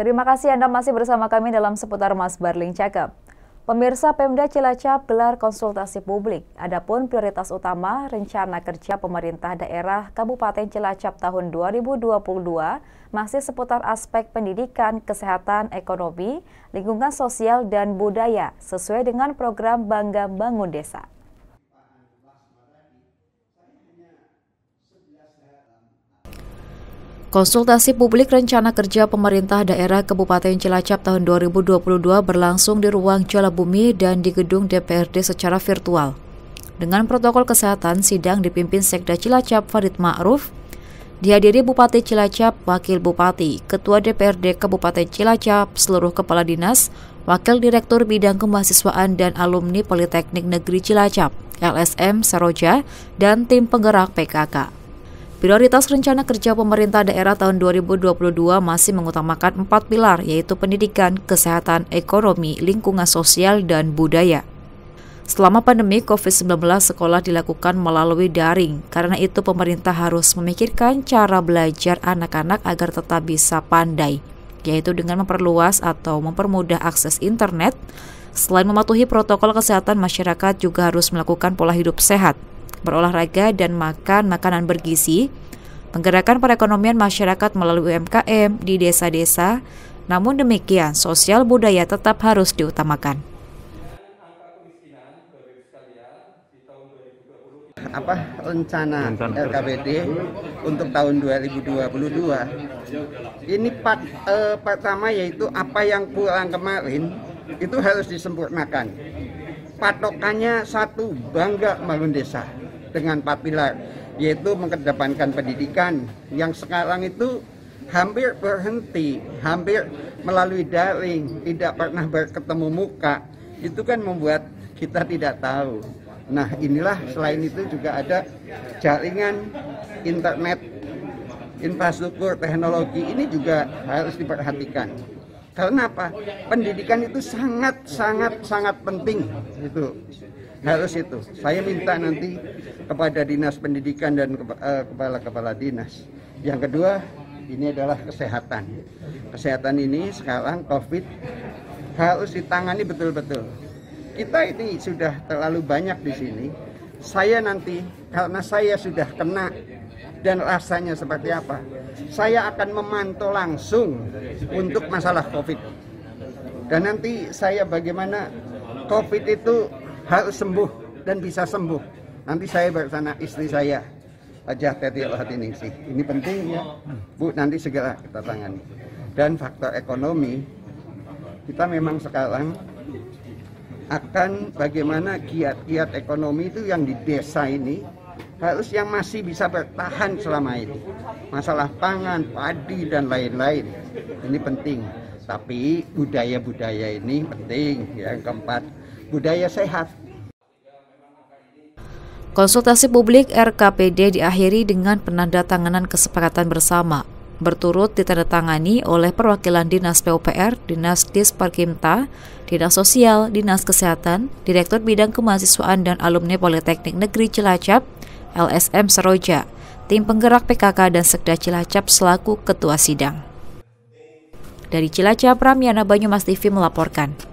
Terima kasih Anda masih bersama kami dalam seputar Mas Barling Cakep. Pemirsa Pemda Cilacap gelar konsultasi publik. Adapun prioritas utama rencana kerja pemerintah daerah Kabupaten Cilacap tahun 2022 masih seputar aspek pendidikan, kesehatan, ekonomi, lingkungan sosial dan budaya sesuai dengan program Bangga Bangun Desa. Konsultasi publik rencana kerja pemerintah daerah Kabupaten Cilacap tahun 2022 berlangsung di ruang Jala Bumi dan di gedung DPRD secara virtual. Dengan protokol kesehatan, sidang dipimpin Sekda Cilacap Farid Ma'ruf, dihadiri Bupati Cilacap, Wakil Bupati, Ketua DPRD Kabupaten Cilacap, seluruh kepala dinas, Wakil Direktur Bidang Kemahasiswaan dan Alumni Politeknik Negeri Cilacap, LSM Saroja, dan tim penggerak PKK. Prioritas rencana kerja pemerintah daerah tahun 2022 masih mengutamakan empat pilar yaitu pendidikan, kesehatan, ekonomi, lingkungan sosial, dan budaya. Selama pandemi COVID-19, sekolah dilakukan melalui daring. Karena itu, pemerintah harus memikirkan cara belajar anak-anak agar tetap bisa pandai, yaitu dengan memperluas atau mempermudah akses internet. Selain mematuhi protokol kesehatan, masyarakat juga harus melakukan pola hidup sehat berolahraga, dan makan makanan bergizi, menggerakkan perekonomian masyarakat melalui UMKM di desa-desa. Namun demikian, sosial budaya tetap harus diutamakan. apa rencana, LKBD untuk tahun 2022. Ini part eh, pertama yaitu apa yang kurang kemarin itu harus disempurnakan. Patokannya satu bangga bangun desa dengan papilar yaitu mengedepankan pendidikan yang sekarang itu hampir berhenti, hampir melalui daring, tidak pernah berketemu muka. Itu kan membuat kita tidak tahu. Nah, inilah selain itu juga ada jaringan internet, infrastruktur, teknologi ini juga harus diperhatikan. Karena apa? Pendidikan itu sangat sangat sangat penting itu harus itu. Saya minta nanti kepada dinas pendidikan dan kepala-kepala eh, dinas. Yang kedua, ini adalah kesehatan. Kesehatan ini sekarang COVID harus ditangani betul-betul. Kita ini sudah terlalu banyak di sini. Saya nanti karena saya sudah kena dan rasanya seperti apa, saya akan memantau langsung untuk masalah COVID. Dan nanti saya bagaimana COVID itu harus sembuh dan bisa sembuh. Nanti saya bersama istri saya. Wajah Teti Ningsih. Ini penting ya. Bu, nanti segera kita tangani. Dan faktor ekonomi, kita memang sekarang akan bagaimana kiat-kiat ekonomi itu yang di desa ini harus yang masih bisa bertahan selama ini. Masalah pangan, padi, dan lain-lain. Ini penting. Tapi budaya-budaya ini penting. Ya. Yang keempat, budaya sehat. Konsultasi publik RKPD diakhiri dengan penanda tanganan kesepakatan bersama berturut ditandatangani oleh perwakilan Dinas PUPR, Dinas Disparkimta, Dinas Sosial, Dinas Kesehatan, Direktur Bidang Kemahasiswaan dan Alumni Politeknik Negeri Cilacap, LSM Seroja, Tim Penggerak PKK dan Sekda Cilacap selaku Ketua Sidang. Dari Cilacap, Ramiana Banyumas TV melaporkan.